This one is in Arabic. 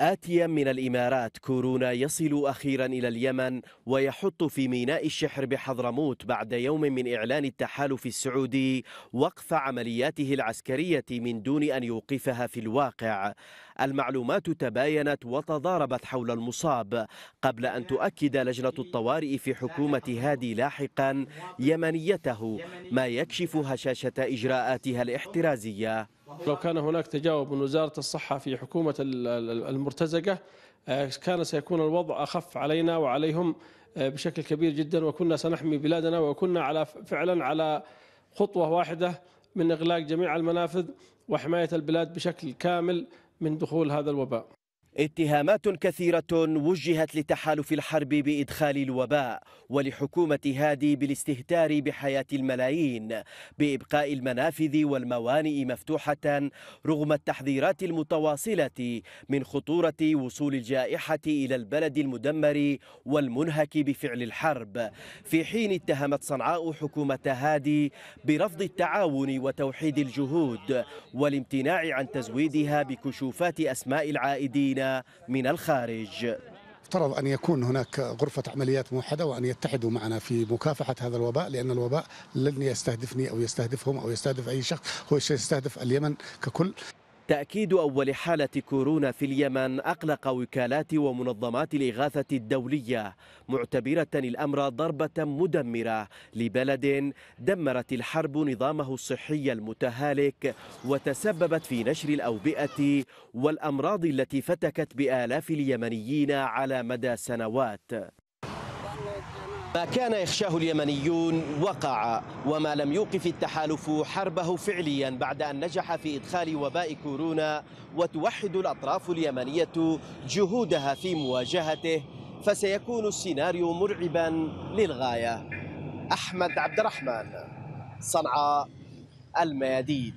آتيا من الإمارات كورونا يصل أخيرا إلى اليمن ويحط في ميناء الشحر بحضرموت بعد يوم من إعلان التحالف السعودي وقف عملياته العسكرية من دون أن يوقفها في الواقع المعلومات تباينت وتضاربت حول المصاب قبل أن تؤكد لجنة الطوارئ في حكومة هادي لاحقا يمنيته ما يكشف هشاشة إجراءاتها الاحترازية لو كان هناك تجاوب من وزارة الصحة في حكومة المرتزقة آه، كان سيكون الوضع أخف علينا وعليهم آه، بشكل كبير جدا وكنا سنحمي بلادنا وكنا على فعلا على خطوة واحدة من إغلاق جميع المنافذ وحماية البلاد بشكل كامل من دخول هذا الوباء اتهامات كثيرة وجهت لتحالف الحرب بإدخال الوباء ولحكومة هادي بالاستهتار بحياة الملايين بإبقاء المنافذ والموانئ مفتوحة رغم التحذيرات المتواصلة من خطورة وصول الجائحة إلى البلد المدمر والمنهك بفعل الحرب في حين اتهمت صنعاء حكومة هادي برفض التعاون وتوحيد الجهود والامتناع عن تزويدها بكشوفات أسماء العائدين من الخارج يفترض أن يكون هناك غرفة عمليات موحدة وأن يتحدوا معنا في مكافحة هذا الوباء لأن الوباء لن يستهدفني أو يستهدفهم أو يستهدف أي شخص هو يستهدف اليمن ككل تأكيد أول حالة كورونا في اليمن أقلق وكالات ومنظمات الإغاثة الدولية معتبرة الأمر ضربة مدمرة لبلد دمرت الحرب نظامه الصحي المتهالك وتسببت في نشر الأوبئة والأمراض التي فتكت بآلاف اليمنيين على مدى سنوات ما كان يخشاه اليمنيون وقع وما لم يوقف التحالف حربه فعليا بعد أن نجح في إدخال وباء كورونا وتوحد الأطراف اليمنية جهودها في مواجهته فسيكون السيناريو مرعبا للغاية أحمد عبد الرحمن صنعاء الميادين